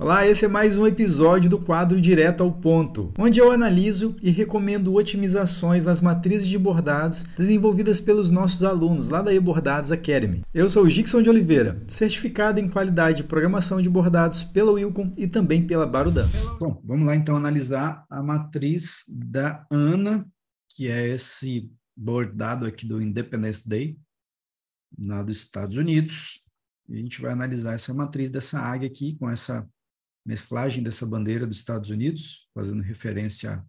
Olá, esse é mais um episódio do quadro Direto ao Ponto, onde eu analiso e recomendo otimizações nas matrizes de bordados desenvolvidas pelos nossos alunos lá da eBordados Academy. Eu sou o Gixon de Oliveira, certificado em qualidade de programação de bordados pela Wilcom e também pela Barudan. Bom, vamos lá então analisar a matriz da Ana, que é esse bordado aqui do Independence Day, lá dos Estados Unidos. E a gente vai analisar essa matriz dessa águia aqui com essa mesclagem dessa bandeira dos Estados Unidos, fazendo referência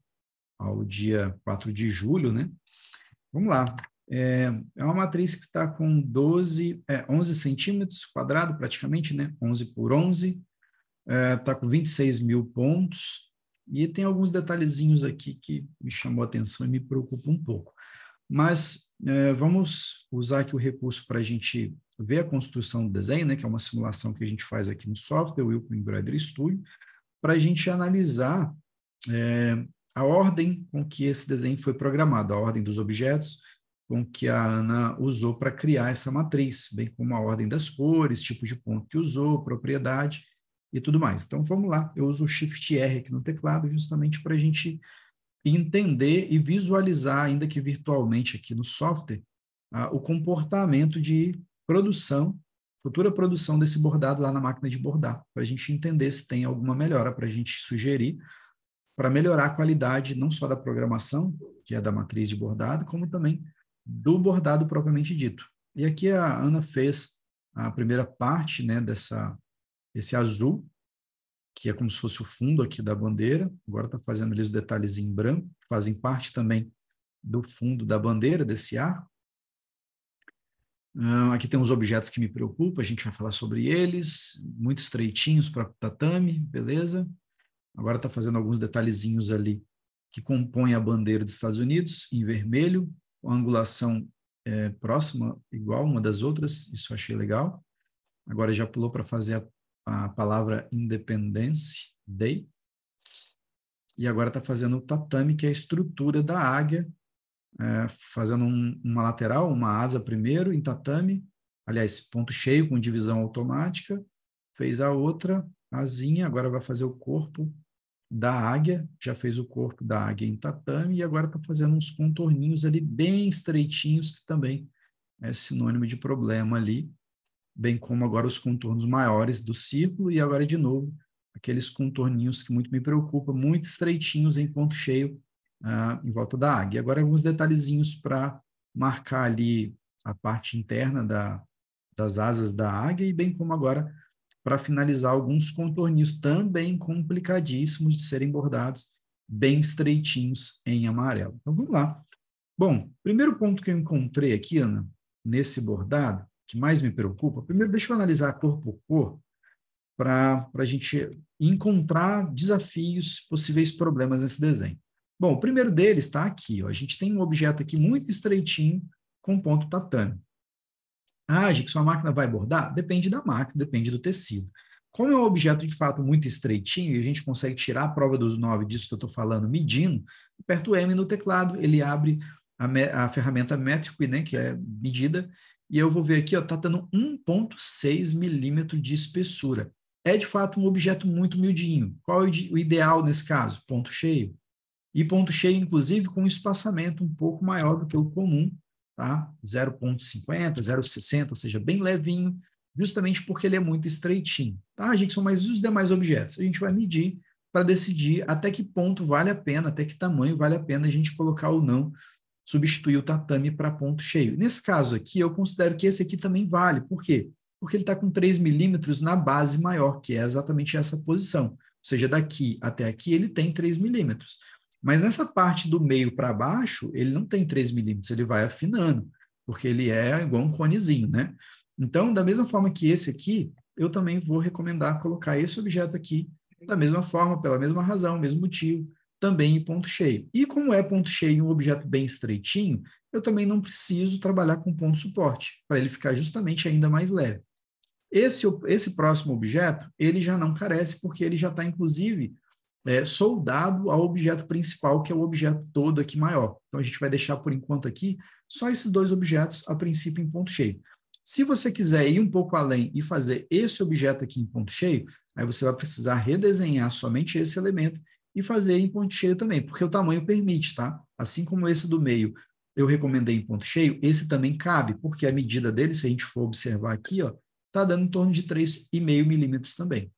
ao dia 4 de julho, né? Vamos lá. É, é uma matriz que está com 12, é, 11 centímetros quadrado, praticamente, né? 11 por 11. Está é, tá com 26 mil pontos. E tem alguns detalhezinhos aqui que me chamou a atenção e me preocupa um pouco. Mas é, vamos usar aqui o recurso para a gente ver a construção do desenho, né, que é uma simulação que a gente faz aqui no software, o Wilco Embroidery Studio, para a gente analisar é, a ordem com que esse desenho foi programado, a ordem dos objetos com que a Ana usou para criar essa matriz, bem como a ordem das cores, tipo de ponto que usou, propriedade e tudo mais. Então vamos lá, eu uso o Shift R aqui no teclado justamente para a gente entender e visualizar, ainda que virtualmente aqui no software, o comportamento de produção, futura produção desse bordado lá na máquina de bordar, para a gente entender se tem alguma melhora, para a gente sugerir, para melhorar a qualidade não só da programação, que é da matriz de bordado, como também do bordado propriamente dito. E aqui a Ana fez a primeira parte, né, dessa esse azul, que é como se fosse o fundo aqui da bandeira. Agora está fazendo ali os detalhes em branco, fazem parte também do fundo da bandeira desse arco. Uh, aqui tem uns objetos que me preocupam, a gente vai falar sobre eles, muito estreitinhos para tatame, beleza? Agora está fazendo alguns detalhezinhos ali que compõem a bandeira dos Estados Unidos, em vermelho, com angulação é, próxima, igual uma das outras, isso achei legal. Agora já pulou para fazer a, a, palavra Independence Day. E agora está fazendo o tatame, que é a estrutura da águia, é, fazendo um, uma lateral, uma asa primeiro em tatame, aliás, ponto cheio com divisão automática, fez a outra asinha, agora vai fazer o corpo da águia, já fez o corpo da águia em tatame e agora está fazendo uns contorninhos ali bem estreitinhos, que também é sinônimo de problema ali, bem como agora os contornos maiores do círculo e agora de novo aqueles contorninhos que muito me preocupa, muito estreitinhos em ponto cheio, né, em volta da águia. Agora, alguns detalhezinhos para marcar ali a parte interna da, das asas da águia, e bem como agora, para finalizar, alguns contorninhos também complicadíssimos de serem bordados, bem estreitinhos em amarelo. Então, vamos lá. Bom, primeiro ponto que eu encontrei aqui, Ana, nesse bordado, que mais me preocupa, primeiro deixa eu analisar cor por cor, para a gente encontrar desafios, possíveis problemas nesse desenho. Bom, o primeiro deles está aqui. Ó. A gente tem um objeto aqui muito estreitinho com ponto tatame. Ah, que sua máquina vai bordar? Depende da máquina, depende do tecido. Como é um objeto de fato muito estreitinho e a gente consegue tirar a prova dos nove disso que eu estou falando medindo, aperto M no teclado, ele abre a, me, a ferramenta métrico, né, que é medida, e eu vou ver aqui, está tendo 1,6 milímetro de espessura. É de fato um objeto muito miudinho. Qual é o ideal nesse caso? Ponto cheio e ponto cheio, inclusive, com um espaçamento um pouco maior do que o comum, tá? 0,50, 0,60, ou seja, bem levinho, justamente porque ele é muito estreitinho, tá, gente só mais os demais objetos? A gente vai medir para decidir até que ponto vale a pena, até que tamanho vale a pena a gente colocar ou não, substituir o tatame para ponto cheio. Nesse caso aqui, eu considero que esse aqui também vale. Por quê? Porque ele está com 3 milímetros na base maior, que é exatamente essa posição. Ou seja, daqui até aqui ele tem 3 milímetros. Mas nessa parte do meio para baixo, ele não tem 3 milímetros, ele vai afinando, porque ele é igual um conezinho, né? Então, da mesma forma que esse aqui, eu também vou recomendar colocar esse objeto aqui da mesma forma, pela mesma razão, mesmo motivo, também em ponto cheio. E como é ponto cheio um objeto bem estreitinho, eu também não preciso trabalhar com ponto suporte, para ele ficar justamente ainda mais leve. Esse, esse próximo objeto, ele já não carece, porque ele já está, inclusive, é, soldado ao objeto principal, que é o objeto todo aqui maior. Então, a gente vai deixar por enquanto aqui só esses dois objetos, a princípio, em ponto cheio. Se você quiser ir um pouco além e fazer esse objeto aqui em ponto cheio, aí você vai precisar redesenhar somente esse elemento e fazer em ponto cheio também, porque o tamanho permite, tá? Assim como esse do meio eu recomendei em ponto cheio, esse também cabe, porque a medida dele, se a gente for observar aqui, ó, tá dando em torno de 3,5 milímetros também.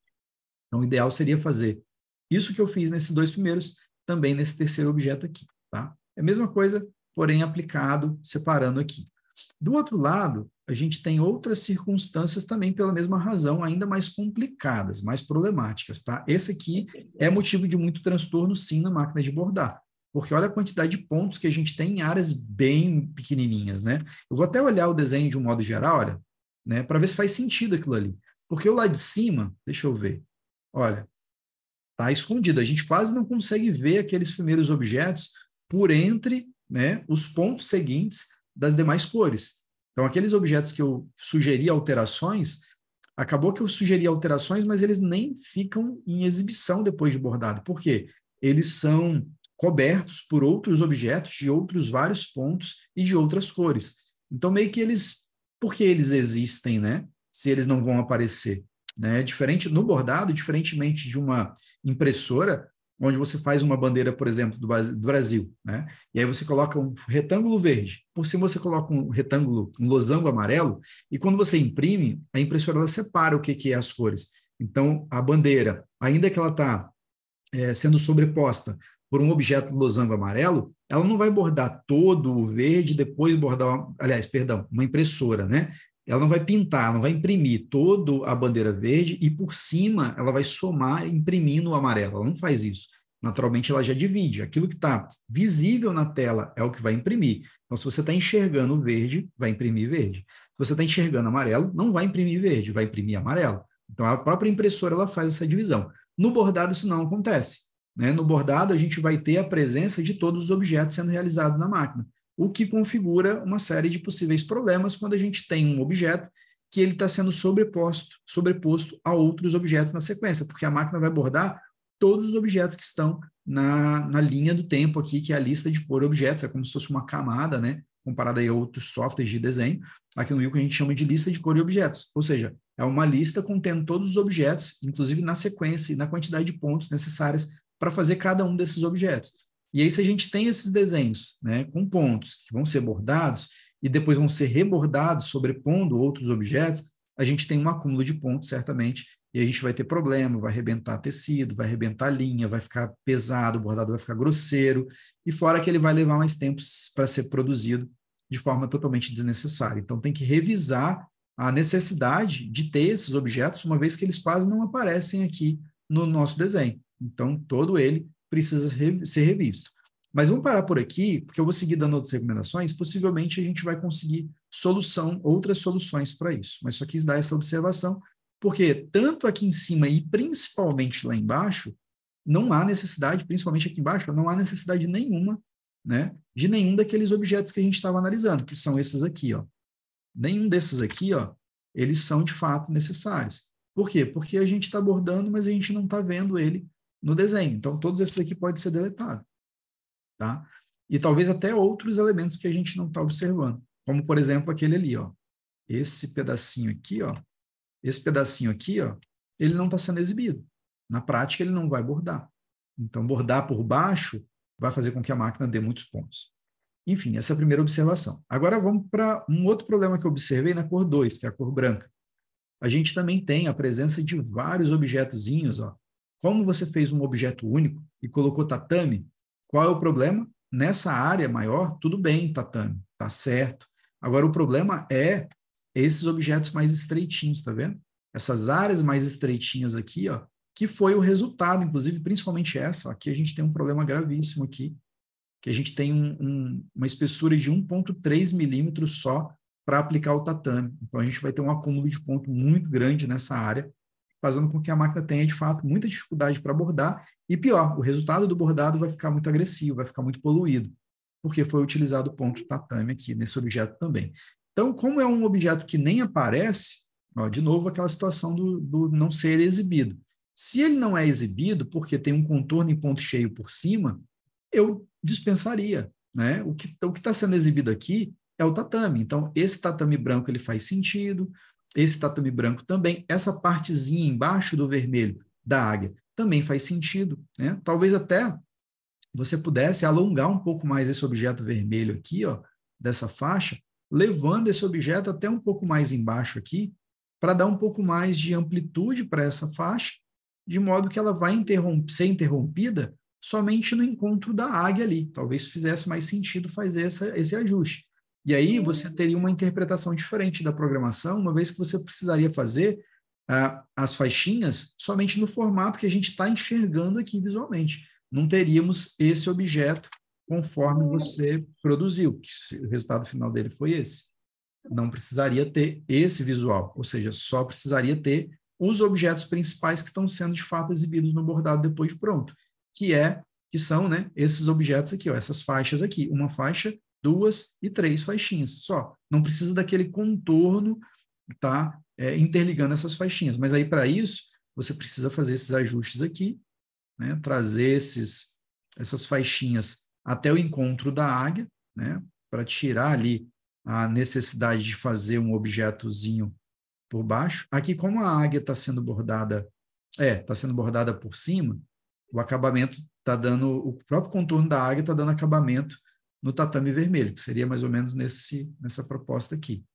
Então, o ideal seria fazer isso que eu fiz nesses dois primeiros, também nesse terceiro objeto aqui, tá? É a mesma coisa, porém aplicado, separando aqui. Do outro lado, a gente tem outras circunstâncias também pela mesma razão, ainda mais complicadas, mais problemáticas, tá? Esse aqui é motivo de muito transtorno, sim, na máquina de bordar. Porque olha a quantidade de pontos que a gente tem em áreas bem pequenininhas, né? Eu vou até olhar o desenho de um modo geral, olha, né? Para ver se faz sentido aquilo ali. Porque o lá de cima, deixa eu ver. Olha, está escondido. A gente quase não consegue ver aqueles primeiros objetos por entre né, os pontos seguintes das demais cores. Então, aqueles objetos que eu sugeri alterações, acabou que eu sugeri alterações, mas eles nem ficam em exibição depois de bordado. Por quê? Eles são cobertos por outros objetos de outros vários pontos e de outras cores. Então, meio que eles. Por que eles existem, né? Se eles não vão aparecer? Né? Diferente no bordado, diferentemente de uma impressora, onde você faz uma bandeira, por exemplo, do Brasil, né? E aí você coloca um retângulo verde, por cima você coloca um retângulo, um losango amarelo, e quando você imprime, a impressora ela separa o que, que é as cores. Então, a bandeira, ainda que ela está é, sendo sobreposta por um objeto losango amarelo, ela não vai bordar todo o verde, depois bordar, aliás, perdão, uma impressora, né? ela não vai pintar, não vai imprimir toda a bandeira verde e por cima ela vai somar imprimindo o amarelo. Ela não faz isso. Naturalmente ela já divide. Aquilo que está visível na tela é o que vai imprimir. Então, se você está enxergando verde, vai imprimir verde. Se você está enxergando amarelo, não vai imprimir verde, vai imprimir amarelo. Então, a própria impressora ela faz essa divisão. No bordado, isso não acontece. Né? No bordado, a gente vai ter a presença de todos os objetos sendo realizados na máquina o que configura uma série de possíveis problemas quando a gente tem um objeto que ele está sendo sobreposto, sobreposto a outros objetos na sequência, porque a máquina vai abordar todos os objetos que estão na, na linha do tempo aqui, que é a lista de por objetos, é como se fosse uma camada, né? Comparada a outros softwares de desenho, aqui no Wilco a gente chama de lista de cor e objetos, ou seja, é uma lista contendo todos os objetos, inclusive na sequência e na quantidade de pontos necessárias para fazer cada um desses objetos. E aí, se a gente tem esses desenhos né, com pontos que vão ser bordados e depois vão ser rebordados, sobrepondo outros objetos, a gente tem um acúmulo de pontos, certamente, e a gente vai ter problema, vai arrebentar tecido, vai arrebentar linha, vai ficar pesado, o bordado vai ficar grosseiro, e fora que ele vai levar mais tempo para ser produzido de forma totalmente desnecessária. Então, tem que revisar a necessidade de ter esses objetos, uma vez que eles quase não aparecem aqui no nosso desenho. Então, todo ele precisa ser revisto. Mas vamos parar por aqui, porque eu vou seguir dando outras recomendações, possivelmente a gente vai conseguir solução, outras soluções para isso. Mas só quis dar essa observação, porque tanto aqui em cima e principalmente lá embaixo, não há necessidade, principalmente aqui embaixo, não há necessidade nenhuma, né, de nenhum daqueles objetos que a gente estava analisando, que são esses aqui, ó. Nenhum desses aqui, ó, eles são de fato necessários. Por quê? Porque a gente está abordando, mas a gente não está vendo ele no desenho. Então, todos esses aqui podem ser deletados. Tá? E talvez até outros elementos que a gente não está observando, como, por exemplo, aquele ali. Ó. Esse pedacinho aqui, ó. esse pedacinho aqui, ó, ele não está sendo exibido. Na prática, ele não vai bordar. Então, bordar por baixo vai fazer com que a máquina dê muitos pontos. Enfim, essa é a primeira observação. Agora vamos para um outro problema que eu observei na cor 2, que é a cor branca. A gente também tem a presença de vários objetozinhos, ó, como você fez um objeto único e colocou tatame, qual é o problema? Nessa área maior, tudo bem, tatame, tá certo. Agora, o problema é esses objetos mais estreitinhos, tá vendo? Essas áreas mais estreitinhas aqui, ó, que foi o resultado, inclusive, principalmente essa. Aqui a gente tem um problema gravíssimo aqui, que a gente tem um, um, uma espessura de 1,3 milímetros só para aplicar o tatame. Então, a gente vai ter um acúmulo de ponto muito grande nessa área fazendo com que a máquina tenha, de fato, muita dificuldade para bordar, e pior, o resultado do bordado vai ficar muito agressivo, vai ficar muito poluído, porque foi utilizado o ponto tatame aqui nesse objeto também. Então, como é um objeto que nem aparece, ó, de novo aquela situação do, do não ser exibido. Se ele não é exibido, porque tem um contorno em ponto cheio por cima, eu dispensaria. Né? O que o está sendo exibido aqui é o tatame. Então, esse tatame branco ele faz sentido, esse tatame branco também, essa partezinha embaixo do vermelho da águia também faz sentido, né? Talvez até você pudesse alongar um pouco mais esse objeto vermelho aqui, ó, dessa faixa, levando esse objeto até um pouco mais embaixo aqui, para dar um pouco mais de amplitude para essa faixa, de modo que ela vai ser interrompida somente no encontro da águia ali. Talvez fizesse mais sentido fazer essa, esse ajuste. E aí você teria uma interpretação diferente da programação, uma vez que você precisaria fazer ah, as faixinhas somente no formato que a gente está enxergando aqui visualmente. Não teríamos esse objeto conforme uhum. você produziu, que o resultado final dele foi esse. Não precisaria ter esse visual, ou seja, só precisaria ter os objetos principais que estão sendo de fato exibidos no bordado depois de pronto, que é que são, né, esses objetos aqui, ó, essas faixas aqui, uma faixa duas e três faixinhas só. Não precisa daquele contorno, tá? É, interligando essas faixinhas. Mas aí, para isso, você precisa fazer esses ajustes aqui, né? trazer esses, essas faixinhas até o encontro da águia, né? para tirar ali a necessidade de fazer um objetozinho por baixo. Aqui, como a águia está sendo bordada, é, está sendo bordada por cima, o acabamento está dando, o próprio contorno da águia está dando acabamento no tatame vermelho, que seria mais ou menos nesse, nessa proposta aqui.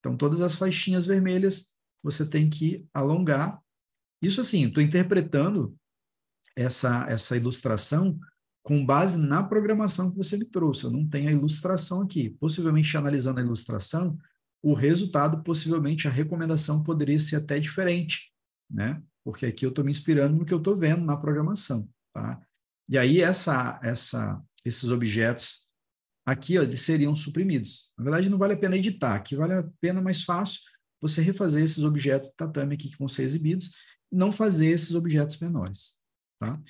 Então, todas as faixinhas vermelhas você tem que alongar. Isso assim, estou interpretando essa, essa ilustração com base na programação que você me trouxe. Eu não tenho a ilustração aqui. Possivelmente, analisando a ilustração, o resultado, possivelmente, a recomendação poderia ser até diferente, né? Porque aqui eu estou me inspirando no que eu estou vendo na programação, tá? E aí, essa, essa, esses objetos aqui ó, eles seriam suprimidos. Na verdade, não vale a pena editar, aqui vale a pena mais fácil você refazer esses objetos de tatame aqui que vão ser exibidos, não fazer esses objetos menores. Tá?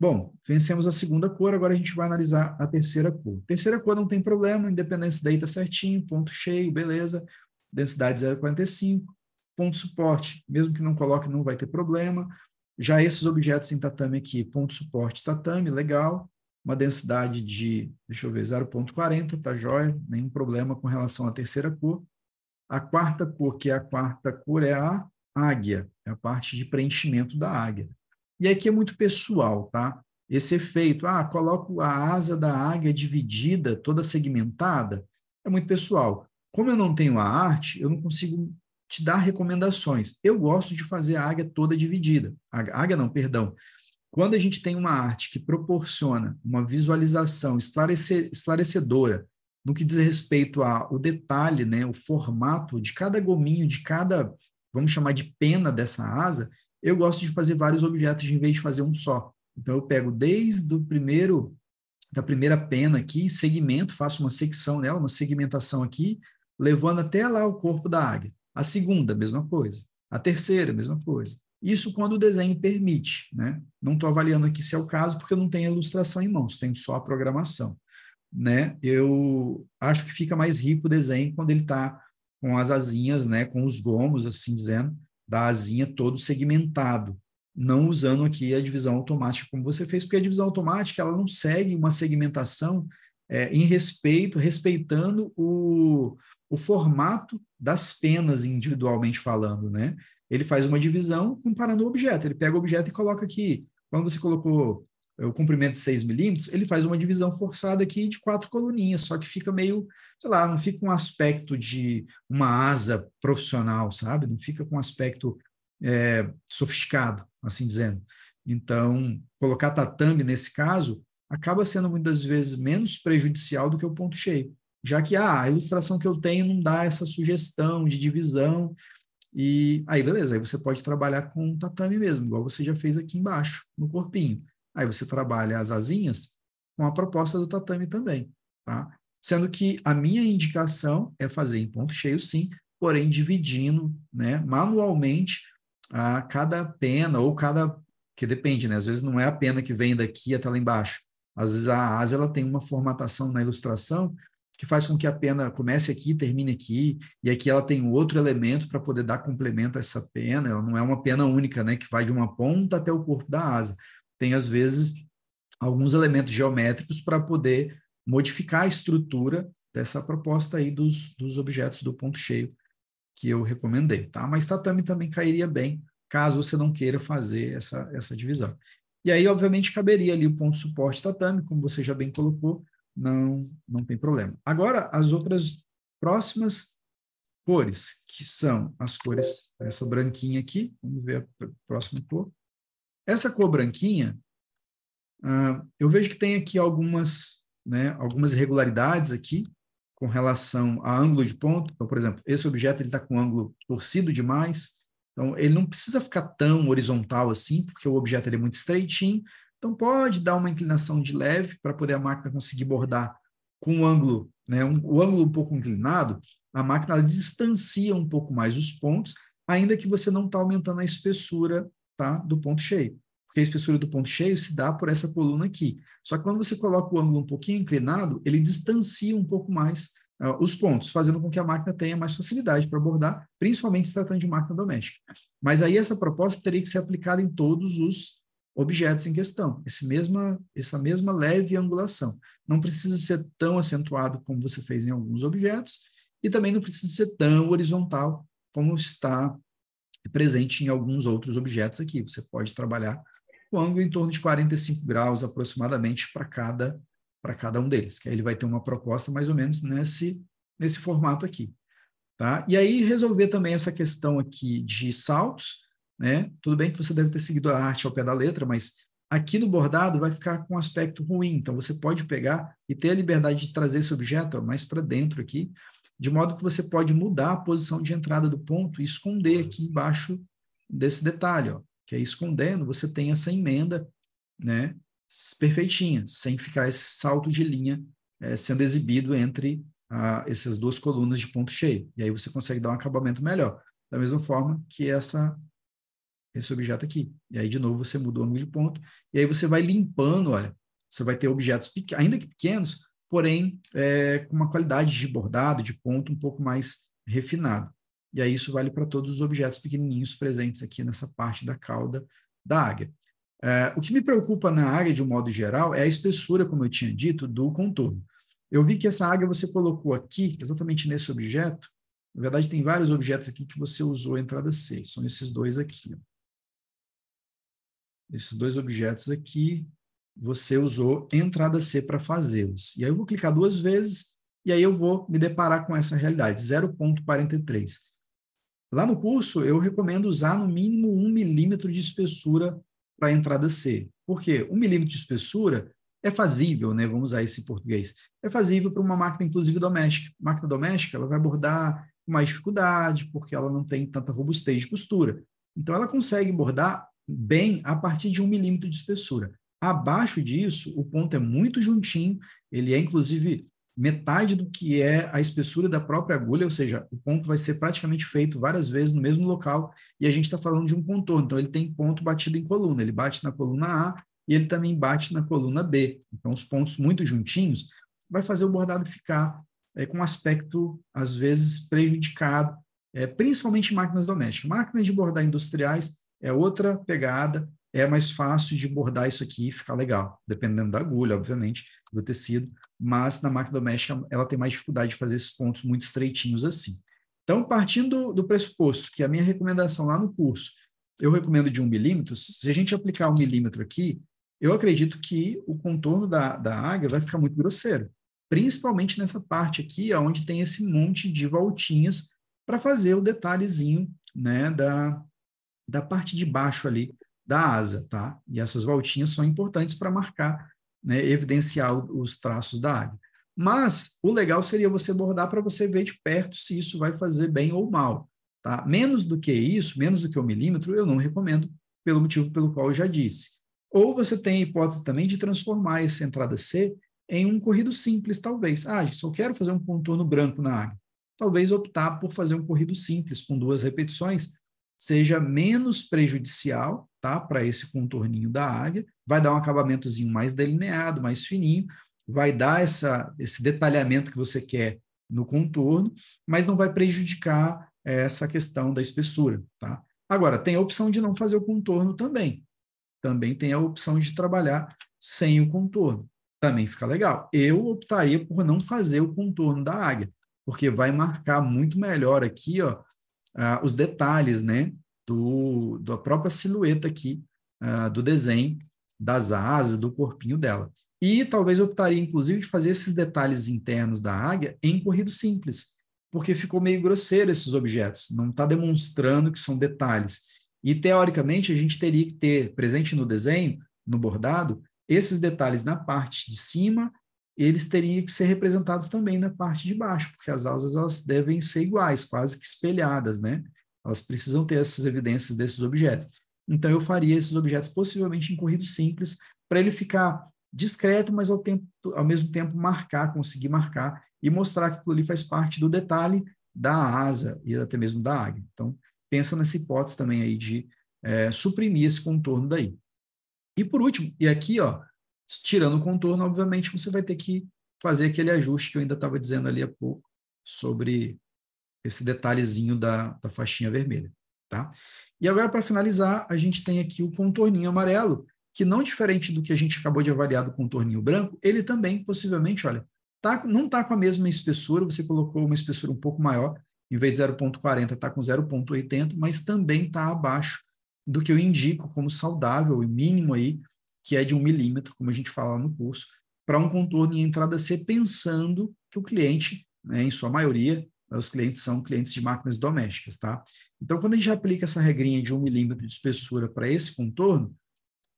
Bom, vencemos a segunda cor, agora a gente vai analisar a terceira cor. Terceira cor não tem problema, independência daí está certinho, ponto cheio, beleza. Densidade 0,45, ponto suporte, mesmo que não coloque, não vai ter problema. Já esses objetos em tatame aqui, ponto suporte, tatame, legal uma densidade de, deixa eu ver, 0,40, tá jóia, nenhum problema com relação à terceira cor. A quarta cor, que é a quarta cor, é a águia, é a parte de preenchimento da águia. E aqui é muito pessoal, tá? Esse efeito, ah, coloco a asa da águia dividida, toda segmentada, é muito pessoal. Como eu não tenho a arte, eu não consigo te dar recomendações. Eu gosto de fazer a águia toda dividida. A águia não, perdão. Quando a gente tem uma arte que proporciona uma visualização esclarecedora no que diz respeito ao detalhe, né, o formato de cada gominho, de cada, vamos chamar de pena dessa asa, eu gosto de fazer vários objetos em vez de fazer um só. Então eu pego desde o primeiro da primeira pena aqui, segmento, faço uma secção nela, uma segmentação aqui, levando até lá o corpo da águia. A segunda, mesma coisa. A terceira, mesma coisa. Isso quando o desenho permite, né? Não estou avaliando aqui se é o caso, porque eu não tenho a ilustração em mãos, tenho só a programação, né? Eu acho que fica mais rico o desenho quando ele está com as asinhas, né? Com os gomos, assim dizendo, da asinha todo segmentado, não usando aqui a divisão automática como você fez, porque a divisão automática ela não segue uma segmentação é, em respeito, respeitando o, o formato das penas individualmente falando, né? ele faz uma divisão comparando o objeto. Ele pega o objeto e coloca aqui. Quando você colocou é, o comprimento de 6 milímetros, ele faz uma divisão forçada aqui de quatro coluninhas, só que fica meio, sei lá, não fica um aspecto de uma asa profissional, sabe? Não fica com um aspecto é, sofisticado, assim dizendo. Então, colocar tatame nesse caso acaba sendo muitas vezes menos prejudicial do que o ponto cheio, já que ah, a ilustração que eu tenho não dá essa sugestão de divisão, e aí, beleza, aí você pode trabalhar com tatame mesmo, igual você já fez aqui embaixo, no corpinho. Aí você trabalha as asinhas com a proposta do tatame também, tá? Sendo que a minha indicação é fazer em ponto cheio sim, porém dividindo, né, manualmente a cada pena ou cada que depende, né? Às vezes não é a pena que vem daqui até lá embaixo. Às vezes a asa ela tem uma formatação na ilustração que faz com que a pena comece aqui, termine aqui, e aqui ela tem outro elemento para poder dar complemento a essa pena. Ela não é uma pena única, né, que vai de uma ponta até o corpo da asa. Tem às vezes alguns elementos geométricos para poder modificar a estrutura dessa proposta aí dos, dos objetos do ponto cheio que eu recomendei, tá? Mas tatame também cairia bem, caso você não queira fazer essa, essa divisão. E aí, obviamente, caberia ali o ponto suporte tatame, como você já bem colocou, não, não tem problema. Agora, as outras próximas cores, que são as cores, essa branquinha aqui, vamos ver a próxima cor. Essa cor branquinha, ah, eu vejo que tem aqui algumas, né, algumas irregularidades aqui com relação a ângulo de ponto. Então, por exemplo, esse objeto está com ângulo torcido demais, então ele não precisa ficar tão horizontal assim, porque o objeto é muito estreitinho, então, pode dar uma inclinação de leve para poder a máquina conseguir bordar com um ângulo, né, um, o ângulo um pouco inclinado, a máquina distancia um pouco mais os pontos, ainda que você não está aumentando a espessura tá, do ponto cheio. Porque a espessura do ponto cheio se dá por essa coluna aqui. Só que quando você coloca o ângulo um pouquinho inclinado, ele distancia um pouco mais uh, os pontos, fazendo com que a máquina tenha mais facilidade para bordar, principalmente se tratando de máquina doméstica. Mas aí essa proposta teria que ser aplicada em todos os objetos em questão, esse mesma, essa mesma leve angulação. Não precisa ser tão acentuado como você fez em alguns objetos, e também não precisa ser tão horizontal como está presente em alguns outros objetos aqui. Você pode trabalhar o ângulo em torno de 45 graus aproximadamente para cada para cada um deles, que aí ele vai ter uma proposta mais ou menos nesse nesse formato aqui, tá? E aí resolver também essa questão aqui de saltos, né? Tudo bem que você deve ter seguido a arte ao pé da letra, mas aqui no bordado vai ficar com um aspecto ruim. Então você pode pegar e ter a liberdade de trazer esse objeto ó, mais para dentro aqui, de modo que você pode mudar a posição de entrada do ponto e esconder aqui embaixo desse detalhe, ó, que é escondendo, você tem essa emenda, né? Perfeitinha, sem ficar esse salto de linha é, sendo exibido entre a, essas duas colunas de ponto cheio. E aí você consegue dar um acabamento melhor. Da mesma forma que essa esse objeto aqui. E aí, de novo, você mudou o ângulo de ponto, e aí você vai limpando, olha, você vai ter objetos, ainda que pequenos, porém é, com uma qualidade de bordado, de ponto um pouco mais refinado. E aí isso vale para todos os objetos pequenininhos presentes aqui nessa parte da cauda da águia. É, o que me preocupa na águia, de um modo geral, é a espessura, como eu tinha dito, do contorno. Eu vi que essa águia você colocou aqui, exatamente nesse objeto. Na verdade, tem vários objetos aqui que você usou a entrada C, são esses dois aqui esses dois objetos aqui, você usou entrada C para fazê-los. E aí eu vou clicar duas vezes e aí eu vou me deparar com essa realidade, 0.43. Lá no curso, eu recomendo usar no mínimo 1 milímetro de espessura para a entrada C. Por quê? 1 milímetro de espessura é fazível, né? vamos usar esse em português, é fazível para uma máquina, inclusive doméstica. máquina doméstica ela vai bordar com mais dificuldade, porque ela não tem tanta robustez de costura. Então, ela consegue bordar bem a partir de um milímetro de espessura. Abaixo disso, o ponto é muito juntinho, ele é inclusive metade do que é a espessura da própria agulha, ou seja, o ponto vai ser praticamente feito várias vezes no mesmo local, e a gente está falando de um contorno, então ele tem ponto batido em coluna, ele bate na coluna A e ele também bate na coluna B. Então, os pontos muito juntinhos vai fazer o bordado ficar é, com aspecto, às vezes, prejudicado, é, principalmente em máquinas domésticas. Máquinas de bordar industriais, é outra pegada, é mais fácil de bordar isso aqui e ficar legal, dependendo da agulha, obviamente, do tecido, mas na máquina doméstica ela tem mais dificuldade de fazer esses pontos muito estreitinhos assim. Então, partindo do pressuposto que a minha recomendação lá no curso, eu recomendo de 1 milímetro, se a gente aplicar 1 milímetro aqui, eu acredito que o contorno da, da águia vai ficar muito grosseiro, principalmente nessa parte aqui, onde tem esse monte de voltinhas para fazer o detalhezinho né, da, da parte de baixo ali da asa, tá? E essas voltinhas são importantes para marcar, né, evidenciar os traços da águia. Mas o legal seria você bordar para você ver de perto se isso vai fazer bem ou mal, tá? Menos do que isso, menos do que um milímetro, eu não recomendo, pelo motivo pelo qual eu já disse. Ou você tem a hipótese também de transformar essa entrada C em um corrido simples, talvez. Ah, só quero fazer um contorno branco na águia. Talvez optar por fazer um corrido simples, com duas repetições, seja menos prejudicial tá, para esse contorninho da águia, vai dar um acabamentozinho mais delineado, mais fininho, vai dar essa, esse detalhamento que você quer no contorno, mas não vai prejudicar é, essa questão da espessura. Tá? Agora, tem a opção de não fazer o contorno também. Também tem a opção de trabalhar sem o contorno. Também fica legal. Eu optaria por não fazer o contorno da águia, porque vai marcar muito melhor aqui ó, ah, os detalhes, né, do, da própria silhueta aqui, ah, do desenho das asas, do corpinho dela. E talvez optaria, inclusive, de fazer esses detalhes internos da águia em corrido simples, porque ficou meio grosseiro esses objetos, não está demonstrando que são detalhes. E, teoricamente, a gente teria que ter presente no desenho, no bordado, esses detalhes na parte de cima eles teriam que ser representados também na parte de baixo, porque as asas elas devem ser iguais, quase que espelhadas, né? Elas precisam ter essas evidências desses objetos. Então eu faria esses objetos possivelmente em corrido simples, para ele ficar discreto, mas ao, tempo, ao mesmo tempo marcar, conseguir marcar e mostrar que aquilo ali faz parte do detalhe da asa e até mesmo da águia. Então pensa nessa hipótese também aí de é, suprimir esse contorno daí. E por último, e aqui ó, Tirando o contorno, obviamente, você vai ter que fazer aquele ajuste que eu ainda estava dizendo ali há pouco sobre esse detalhezinho da, da faixinha vermelha, tá? E agora, para finalizar, a gente tem aqui o contorninho amarelo, que não diferente do que a gente acabou de avaliar do contorninho branco, ele também, possivelmente, olha, tá, não está com a mesma espessura, você colocou uma espessura um pouco maior, em vez de 0,40 está com 0,80, mas também está abaixo do que eu indico como saudável e mínimo aí que é de um milímetro, como a gente fala no curso, para um contorno em entrada C, pensando que o cliente, né, em sua maioria, os clientes são clientes de máquinas domésticas, tá? Então, quando a gente aplica essa regrinha de um milímetro de espessura para esse contorno,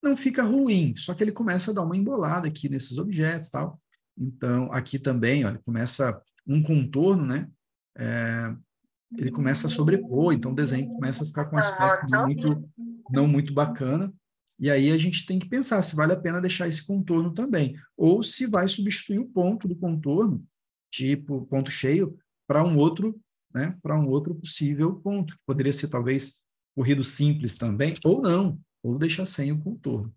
não fica ruim, só que ele começa a dar uma embolada aqui nesses objetos, tal. Então, aqui também, olha, começa um contorno, né? É, ele começa a sobrepor, então o desenho começa a ficar com um aspecto ah, muito, não muito bacana. E aí a gente tem que pensar se vale a pena deixar esse contorno também, ou se vai substituir o ponto do contorno, tipo ponto cheio, para um outro, né, para um outro possível ponto, poderia ser talvez corrido simples também, ou não, ou deixar sem o contorno.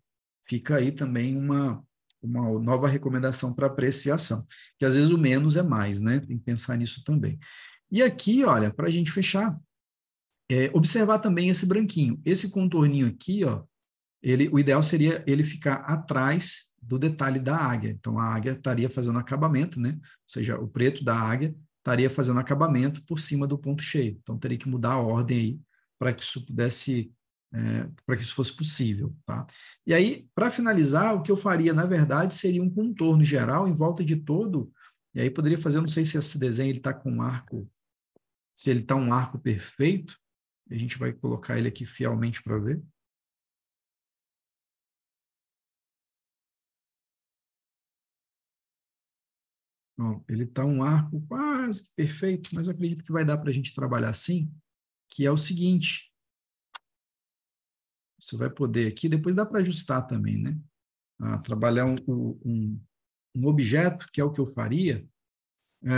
Fica aí também uma uma nova recomendação para apreciação, que às vezes o menos é mais, né? Tem que pensar nisso também. E aqui, olha, para a gente fechar, é, observar também esse branquinho. Esse contorninho aqui, ó, ele, o ideal seria ele ficar atrás do detalhe da águia. Então, a águia estaria fazendo acabamento, né? Ou seja, o preto da águia estaria fazendo acabamento por cima do ponto cheio. Então, teria que mudar a ordem aí para que isso pudesse, é, para que isso fosse possível, tá? E aí, para finalizar, o que eu faria, na verdade, seria um contorno geral em volta de todo, e aí poderia fazer, não sei se esse desenho ele está com um arco, se ele está um arco perfeito, a gente vai colocar ele aqui fielmente para ver. Bom, ele está um arco quase perfeito, mas acredito que vai dar para a gente trabalhar assim, que é o seguinte. Você vai poder aqui, depois dá para ajustar também, né? Ah, trabalhar um, um, um, objeto, que é o que eu faria, é,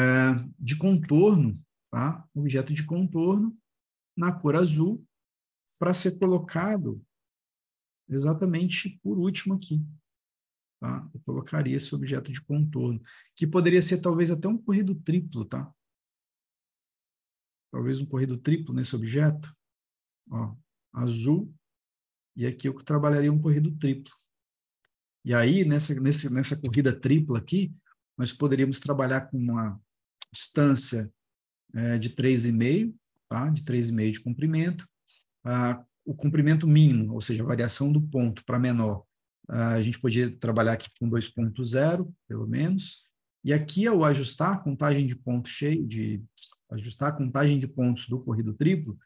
de contorno, tá? Um objeto de contorno na cor azul, para ser colocado exatamente por último aqui. Tá? Eu colocaria esse objeto de contorno, que poderia ser talvez até um corrido triplo, tá? Talvez um corrido triplo nesse objeto. Ó, azul, e aqui eu trabalharia um corrido triplo. E aí, nessa, nessa corrida tripla aqui, nós poderíamos trabalhar com uma distância é, de 3,5, tá? de 3,5 de comprimento, ah, o comprimento mínimo, ou seja, a variação do ponto para menor, ah, a gente podia trabalhar aqui com 2.0, pelo menos. E aqui, ao ajustar a contagem de pontos cheio, de ajustar a contagem de pontos do corrido triplo,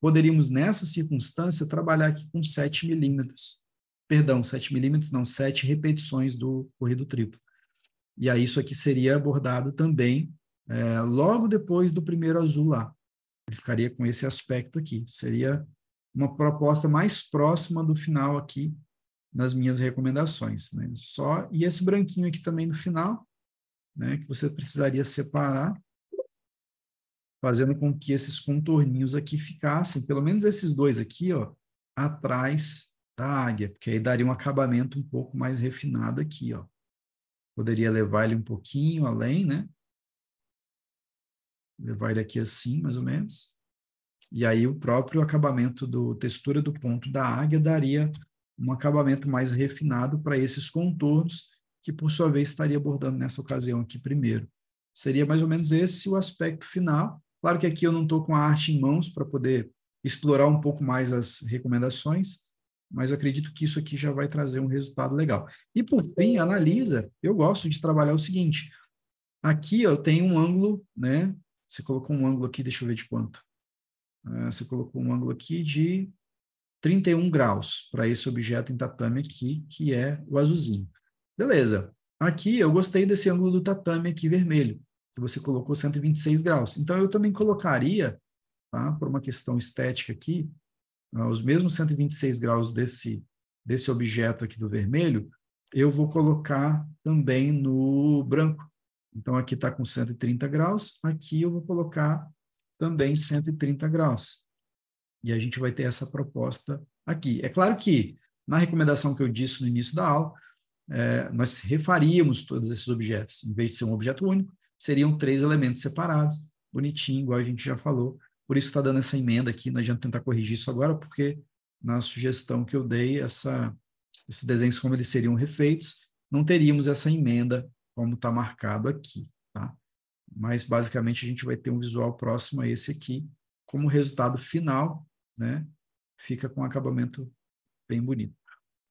poderíamos, nessa circunstância, trabalhar aqui com 7 milímetros. Perdão, 7 milímetros, não, 7 repetições do corrido triplo. E aí, isso aqui seria abordado também é, logo depois do primeiro azul lá. Ele ficaria com esse aspecto aqui. Seria uma proposta mais próxima do final aqui nas minhas recomendações, né? Só e esse branquinho aqui também no final, né, que você precisaria separar, fazendo com que esses contorninhos aqui ficassem, pelo menos esses dois aqui, ó, atrás da águia, porque aí daria um acabamento um pouco mais refinado aqui, ó. Poderia levar ele um pouquinho além, né? Levar ele aqui assim, mais ou menos. E aí o próprio acabamento do textura do ponto da águia daria um acabamento mais refinado para esses contornos, que por sua vez estaria abordando nessa ocasião aqui primeiro. Seria mais ou menos esse o aspecto final. Claro que aqui eu não estou com a arte em mãos para poder explorar um pouco mais as recomendações, mas acredito que isso aqui já vai trazer um resultado legal. E por fim, analisa. Eu gosto de trabalhar o seguinte: aqui eu tenho um ângulo, né? Você colocou um ângulo aqui, deixa eu ver de quanto. Ah, você colocou um ângulo aqui de 31 graus para esse objeto em tatame aqui, que é o azulzinho. Beleza. Aqui eu gostei desse ângulo do tatame aqui vermelho, que você colocou 126 graus. Então eu também colocaria, tá, por uma questão estética aqui, ah, os mesmos 126 graus desse, desse objeto aqui do vermelho, eu vou colocar também no branco. Então aqui está com 130 graus, aqui eu vou colocar também 130 graus. E a gente vai ter essa proposta aqui. É claro que, na recomendação que eu disse no início da aula, é, nós refaríamos todos esses objetos. Em vez de ser um objeto único, seriam três elementos separados, bonitinho, igual a gente já falou. Por isso está dando essa emenda aqui, não adianta tentar corrigir isso agora, porque na sugestão que eu dei, essa, esses desenhos, como eles seriam refeitos, não teríamos essa emenda como está marcado aqui. Tá? Mas, basicamente, a gente vai ter um visual próximo a esse aqui, como resultado final né, fica com um acabamento bem bonito.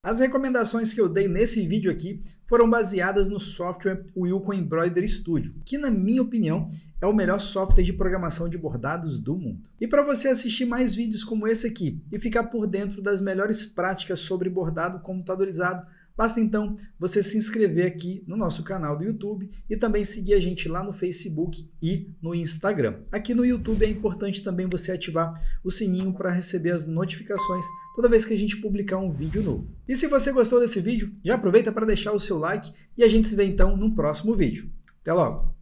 As recomendações que eu dei nesse vídeo aqui foram baseadas no software Wilco Embroider Studio, que na minha opinião é o melhor software de programação de bordados do mundo. E para você assistir mais vídeos como esse aqui e ficar por dentro das melhores práticas sobre bordado computadorizado, Basta então você se inscrever aqui no nosso canal do YouTube e também seguir a gente lá no Facebook e no Instagram. Aqui no YouTube é importante também você ativar o sininho para receber as notificações toda vez que a gente publicar um vídeo novo. E se você gostou desse vídeo, já aproveita para deixar o seu like e a gente se vê então no próximo vídeo. Até logo!